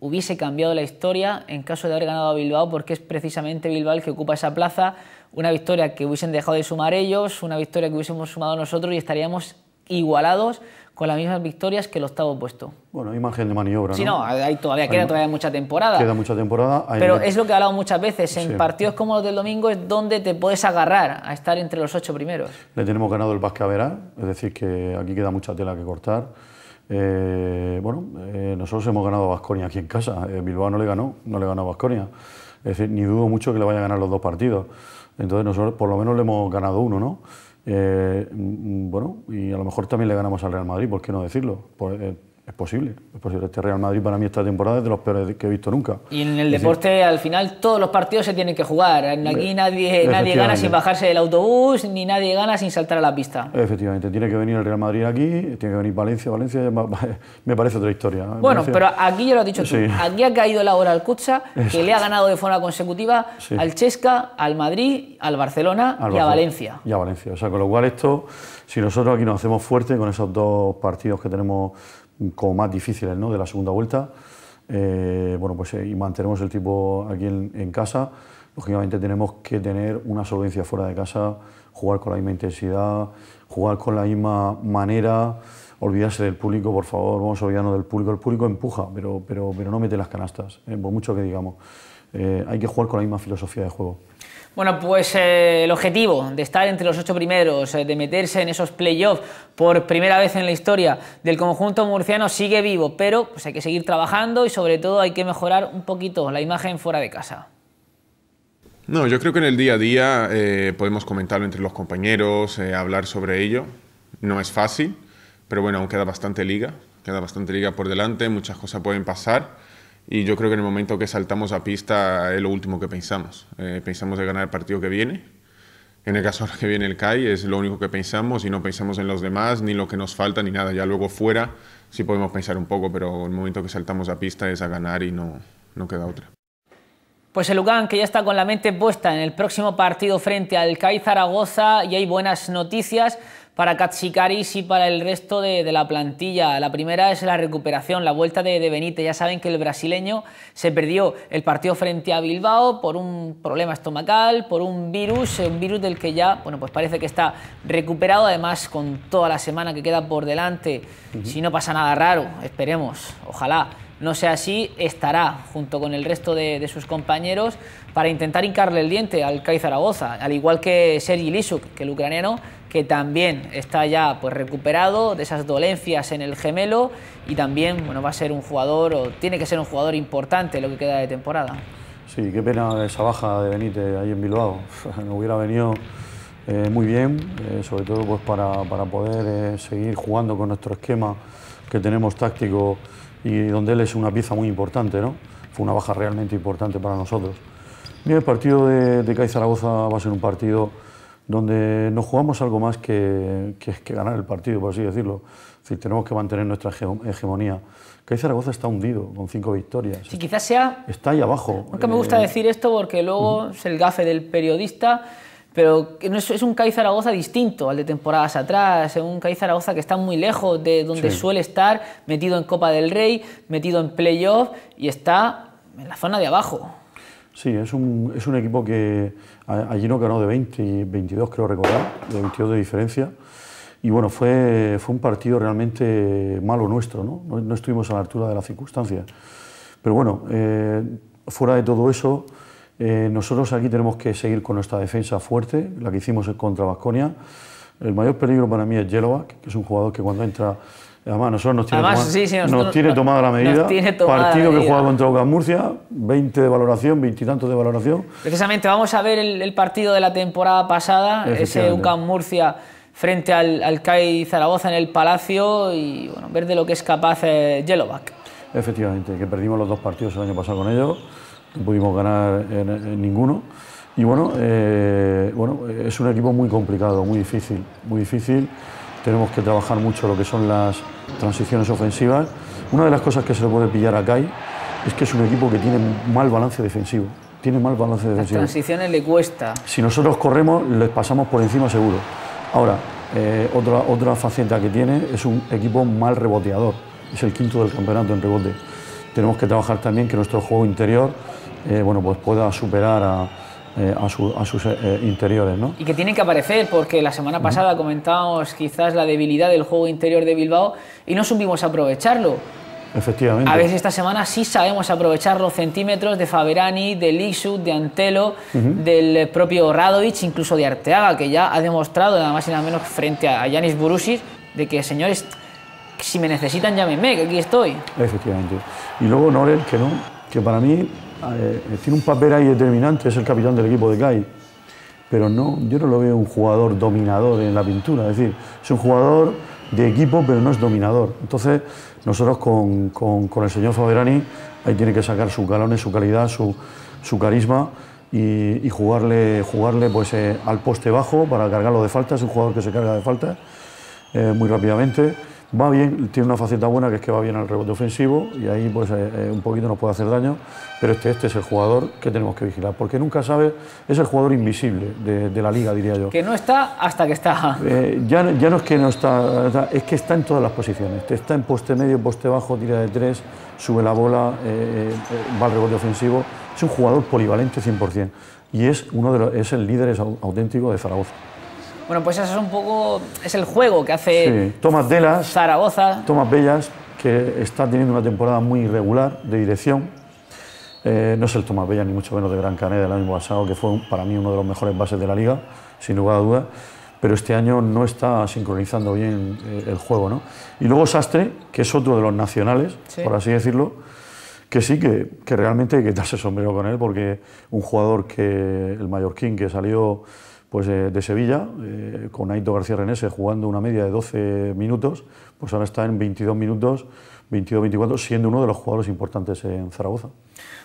hubiese cambiado la historia en caso de haber ganado a Bilbao, porque es precisamente Bilbao el que ocupa esa plaza. Una victoria que hubiesen dejado de sumar ellos, una victoria que hubiésemos sumado nosotros y estaríamos igualados con las mismas victorias que el octavo puesto. Bueno, imagen de maniobra. Sí, no, hay todavía, queda todavía mucha temporada. Queda mucha temporada. pero es lo que he hablado muchas veces, en partidos como los del domingo es donde te puedes agarrar a estar entre los ocho primeros. Le tenemos ganado el Vasca es decir, que aquí queda mucha tela que cortar eh, bueno, eh, nosotros hemos ganado a Basconia aquí en casa. Eh, Bilbao no le ganó, no le ganó a Basconia. Es decir, ni dudo mucho que le vaya a ganar los dos partidos. Entonces nosotros por lo menos le hemos ganado uno, ¿no? Mm, mm, bueno, y a lo mejor también le ganamos al Real Madrid, ¿por qué no decirlo? Es posible, es posible. Este Real Madrid para mí esta temporada es de los peores que he visto nunca. Y en el deporte al final todos los partidos se tienen que jugar. Aquí nadie, nadie gana sin bajarse del autobús, ni nadie gana sin saltar a la pista. Efectivamente, tiene que venir el Real Madrid aquí, tiene que venir Valencia, Valencia me parece otra historia. ¿eh? Bueno, pero aquí ya lo has dicho tú, aquí ha caído la hora al Kutsa, que le ha ganado de forma consecutiva al Chesca, al Madrid, al Barcelona y a Valencia. Y a Valencia, o sea, con lo cual esto, si nosotros aquí nos hacemos fuerte con esos dos partidos que tenemos como más difíciles ¿no? de la segunda vuelta. Eh, bueno, pues eh, y mantenemos el tipo aquí en, casa. Lógicamente tenemos que tener una solvencia fuera de casa, jugar con la misma intensidad, jugar con la misma manera, olvidarse del público, por favor, vamos a olvidarnos del público. El público empuja, pero, pero, pero no mete las canastas, eh, por mucho que digamos. hay que jugar con la misma filosofía de juego. Bueno, pues eh, el objetivo de estar entre los ocho primeros, eh, de meterse en esos playoffs por primera vez en la historia del conjunto murciano sigue vivo, pero pues hay que seguir trabajando y sobre todo hay que mejorar un poquito la imagen fuera de casa. No, yo creo que en el día a día eh, podemos comentarlo entre los compañeros, hablar sobre ello. No es fácil, pero bueno, aún queda bastante liga, queda bastante liga por delante, muchas cosas pueden pasar y yo creo que en el momento que saltamos a pista es lo último que pensamos. Eh, pensamos de ganar el partido que viene. En el caso ahora que viene el CAI es lo único que pensamos y no pensamos en los demás, ni lo que nos falta, ni nada. Ya luego fuera sí podemos pensar un poco, pero en el momento que saltamos a pista es a ganar y no, no queda otra. Pues el Lugán, que ya está con la mente puesta en el próximo partido frente al CAI Zaragoza, y hay buenas noticias para Katsikaris y para el resto de, la plantilla. La primera es la recuperación, la vuelta de, Benítez. Ya saben que el brasileño se perdió el partido frente a Bilbao por un problema estomacal, por un virus, un virus del que ya, bueno, pues parece que está recuperado, además con toda la semana que queda por delante, si no pasa nada raro, esperemos, ojalá no sea así, estará junto con el resto de, sus compañeros para intentar hincarle el diente al CAI Zaragoza, al igual que Sergi Lisuk, que el ucraniano, que también está ya pues, recuperado de esas dolencias en el gemelo y también bueno, va a ser un jugador, o tiene que ser un jugador importante lo que queda de temporada. Sí, qué pena esa baja de Benítez ahí en Bilbao. hubiera venido eh, muy bien, eh, sobre todo pues, para, poder eh, seguir jugando con nuestro esquema que tenemos táctico y donde él es una pieza muy importante, ¿no? Fue una baja realmente importante para nosotros. mira el partido de, de Zaragoza va a ser un partido donde nos jugamos algo más que, que, que, ganar el partido, por así decirlo. tenemos que mantener nuestra hegemonía. Que Zaragoza está hundido con cinco victorias. Sí, quizás sea. Está ahí abajo. Nunca me gusta eh, decir esto porque luego mm. es el gafe del periodista pero es, un cádiz Zaragoza distinto al de temporadas atrás, es un cádiz Zaragoza que está muy lejos de donde suele estar, metido en Copa del Rey, metido en playoff y está en la zona de abajo. Sí, es un, es un equipo que allí no ganó de 20, 22 creo recordar, de 22 de diferencia. Y bueno, fue, fue un partido realmente malo nuestro, ¿no? ¿no? estuvimos a la altura de las circunstancias. Pero bueno, eh, fuera de todo eso, eh, nosotros aquí tenemos que seguir con nuestra defensa fuerte, la que hicimos contra Vasconia. El mayor peligro para mí es Jelovac, que es un jugador que cuando entra. Además, nosotros nos tiene, tomada, nos tiene tomada la medida. Partido que que juega contra Ucas Murcia, 20 de valoración, 20 y tantos de valoración. Precisamente, vamos a ver el, partido de la temporada pasada, ese Ucas Murcia frente al, al CAI Zaragoza en el Palacio y bueno, ver de lo que es capaz Jelovac. Eh, Efectivamente, que perdimos los dos partidos el año pasado con ellos no pudimos ganar en, ninguno. Y bueno, eh, bueno, es un equipo muy complicado, muy difícil, muy difícil. Tenemos que trabajar mucho lo que son las transiciones ofensivas. Una de las cosas que se le puede pillar a Kai es que es un equipo que tiene mal balance defensivo. Tiene mal balance defensivo. Las transiciones le cuesta. Si nosotros corremos, les pasamos por encima seguro. Ahora, eh, otra, otra faceta que tiene es un equipo mal reboteador. Es el quinto del campeonato en rebote tenemos que trabajar también que nuestro juego interior eh, bueno, pues pueda superar a, eh, sus eh, interiores. Y que tienen que aparecer, porque la semana pasada comentábamos quizás la debilidad del juego interior de Bilbao y no supimos aprovecharlo. Efectivamente. A si esta semana sí sabemos aprovechar los centímetros de Faverani, de Lixu, de Antelo, del propio Radovic, incluso de Arteaga, que ya ha demostrado, nada más y nada menos, frente a Yanis Burusis, de que, señores, si me necesitan, llámenme, que aquí estoy. Efectivamente. Y luego Norel, que no, que para mí eh, tiene un papel ahí determinante, es el capitán del equipo de CAI. Pero no, yo no lo veo un jugador dominador en la pintura, es decir, es un jugador de equipo, pero no es dominador. Entonces, nosotros con, el señor Faberani, ahí tiene que sacar sus galones, su calidad, su, carisma y, jugarle, jugarle pues, eh, al poste bajo para cargarlo de falta. Es un jugador que se carga de falta eh, muy rápidamente. Va bien, tiene una faceta buena que es que va bien al rebote ofensivo y ahí pues eh, eh, un poquito nos puede hacer daño, pero este, este es el jugador que tenemos que vigilar, porque nunca sabe, es el jugador invisible de, la liga, diría yo. Que no está hasta que está. Eh, ya, ya, no es que no está, es que está en todas las posiciones, está en poste medio, poste bajo, tira de tres, sube la bola, va al rebote ofensivo, es un jugador polivalente 100% y es, uno de los, es el líder auténtico de Zaragoza. Bueno, pues eso es un poco, es el juego que hace sí. Tomás Delas, Zaragoza. Tomás Bellas, que está teniendo una temporada muy irregular de dirección. Eh, no es el Tomás Bellas, ni mucho menos de Gran Canaria el año pasado, que fue para mí uno de los mejores bases de la liga, sin lugar a dudas. Pero este año no está sincronizando bien eh, el juego. ¿no? Y luego Sastre, que es otro de los nacionales, por así decirlo, que sí, que, que realmente hay que darse sombrero con él, porque un jugador que el mallorquín que salió pues, eh, de Sevilla, eh, con Aito García Renese jugando una media de 12 minutos, pues ahora está en 22 minutos, 22-24, siendo uno de los jugadores importantes en Zaragoza.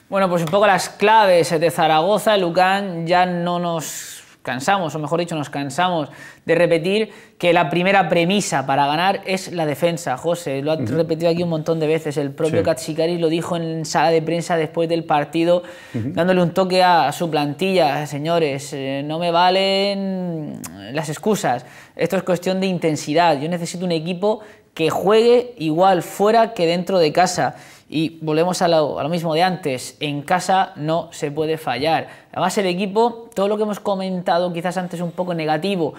Bueno, pues un poco las claves de Zaragoza, Lucán, ya no nos cansamos, o mejor dicho, nos cansamos de repetir que la primera premisa para ganar es la defensa, José. Lo ha repetido aquí un montón de veces. El propio Katsikaris lo dijo en sala de prensa después del partido, dándole un toque a, su plantilla. Señores, eh, no me valen las excusas. Esto es cuestión de intensidad. Yo necesito un equipo que juegue igual fuera que dentro de casa. Y volvemos a lo, mismo de antes, en casa no se puede fallar. Además el equipo, todo lo que hemos comentado quizás antes un poco negativo,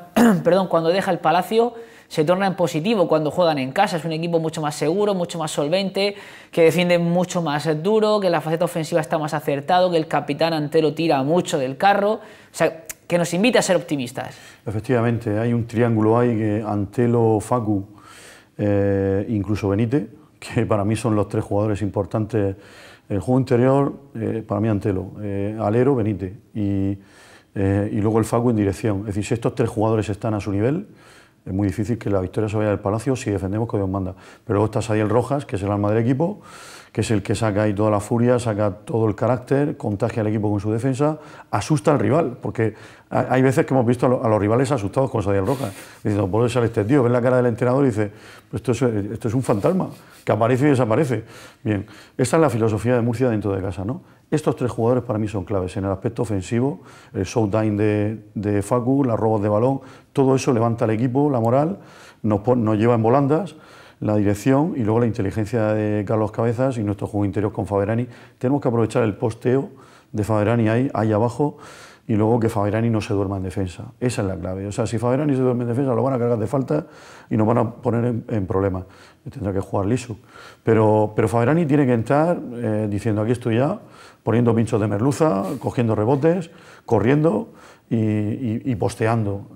perdón, cuando deja el Palacio se torna en positivo cuando juegan en casa, es un equipo mucho más seguro, mucho más solvente, que defiende mucho más duro, que la faceta ofensiva está más acertado, que el capitán Antero tira mucho del carro, o sea, que nos invita a ser optimistas. Efectivamente, hay un triángulo ahí que Antelo, Facu, eh, incluso benite que para mí son los tres jugadores importantes. El eh, juego interior, eh, para mí Antelo, eh, Alero, Benítez y, y, luego el Facu en dirección. Es decir, si estos tres jugadores están a su nivel, es muy difícil que la victoria se vaya del Palacio si defendemos que Dios manda. Pero luego está Sadiel Rojas, que es el alma del equipo, que es el que saca ahí toda la furia, saca todo el carácter, contagia al equipo con su defensa, asusta al rival, porque hay veces que hemos visto a, los, rivales asustados con Sadiel Roca, diciendo, ¿por dónde sale este tío? Ven la cara del entrenador y dice, pues esto es, esto es un fantasma, que aparece y desaparece. Bien, esta es la filosofía de Murcia dentro de casa, ¿no? Estos tres jugadores para mí son claves en el aspecto ofensivo, el showtime de, de Facu, las robos de balón, todo eso levanta al equipo, la moral, nos lleva en volandas la dirección y luego la inteligencia de Carlos Cabezas y nuestro juego interior con Faberani. Tenemos que aprovechar el posteo de Faberani ahí, ahí abajo y luego que Faberani no se duerma en defensa. Esa es la clave. O sea, si Faberani se duerme en defensa, lo van a cargar de falta y nos van a poner en problemas tendrá que jugar Lisu, Pero, pero Faberani tiene que entrar eh, diciendo aquí estoy ya, poniendo pinchos de merluza, cogiendo rebotes, corriendo y, posteando.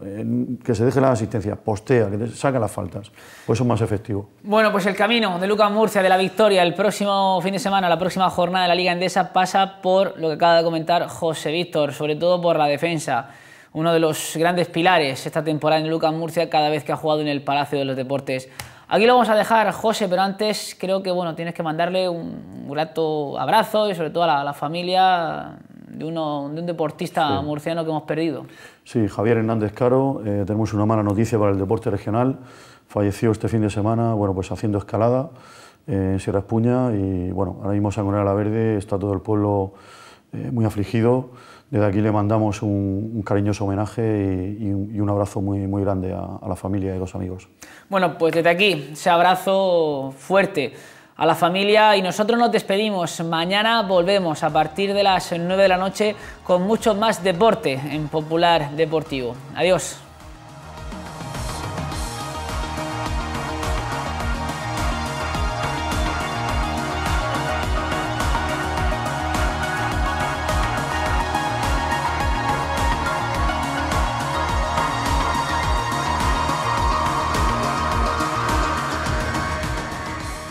que se deje la asistencia, postea, que saca las faltas. Pues eso es más efectivo. Bueno, pues el camino de Lucas Murcia de la victoria el próximo fin de semana, la próxima jornada de la Liga Endesa pasa por lo que acaba de comentar José Víctor, sobre todo por la defensa uno de los grandes pilares esta temporada en Lucas Murcia cada vez que ha jugado en el Palacio de los Deportes Aquí lo vamos a dejar, José, pero antes creo que bueno, tienes que mandarle un grato abrazo y sobre todo a la, familia de, uno, de un deportista murciano que hemos perdido. Sí, Javier Hernández Caro, eh, tenemos una mala noticia para el deporte regional. Falleció este fin de semana, bueno, pues haciendo escalada eh, en Sierra Espuña y bueno, ahora mismo de la Verde está todo el pueblo eh, muy afligido. Desde aquí le mandamos un, cariñoso homenaje y, un abrazo muy, muy grande a, a la familia y a los amigos. Bueno, pues desde aquí ese abrazo fuerte a la familia y nosotros nos despedimos. Mañana volvemos a partir de las 9 de la noche con mucho más deporte en Popular Deportivo. Adiós.